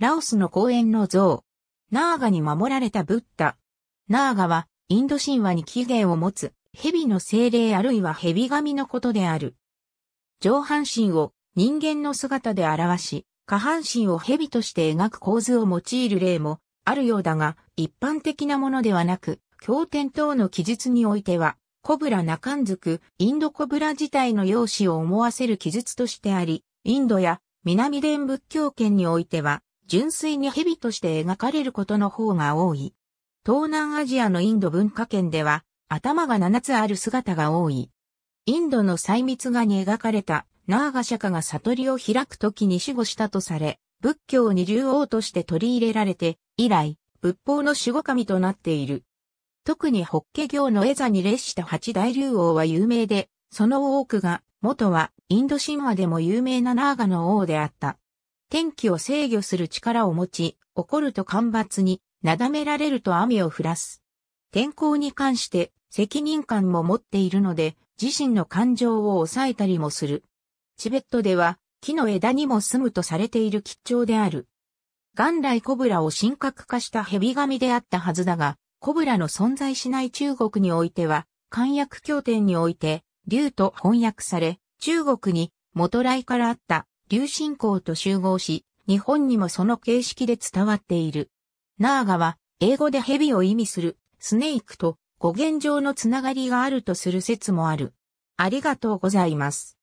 ラオスの公園の像。ナーガに守られたブッダ。ナーガは、インド神話に起源を持つ、蛇の精霊あるいは蛇神のことである。上半身を人間の姿で表し、下半身を蛇として描く構図を用いる例もあるようだが、一般的なものではなく、経典等の記述においては、コブラナカンズク、インドコブラ自体の容姿を思わせる記述としてあり、インドや南伝仏教圏においては、純粋に蛇として描かれることの方が多い。東南アジアのインド文化圏では、頭が7つある姿が多い。インドの細密画に描かれた、ナーガャカが悟りを開くときに死後したとされ、仏教に竜王として取り入れられて、以来、仏法の守護神となっている。特にッケ行の絵座に列した八大竜王は有名で、その多くが、元はインド神話でも有名なナーガの王であった。天気を制御する力を持ち、怒ると干ばつに、なだめられると雨を降らす。天候に関して責任感も持っているので、自身の感情を抑えたりもする。チベットでは、木の枝にも住むとされている吉兆である。元来コブラを神格化した蛇神であったはずだが、コブラの存在しない中国においては、漢訳経典において、竜と翻訳され、中国に元来からあった流進校と集合し、日本にもその形式で伝わっている。ナーガは、英語で蛇を意味する、スネークと語源上のつながりがあるとする説もある。ありがとうございます。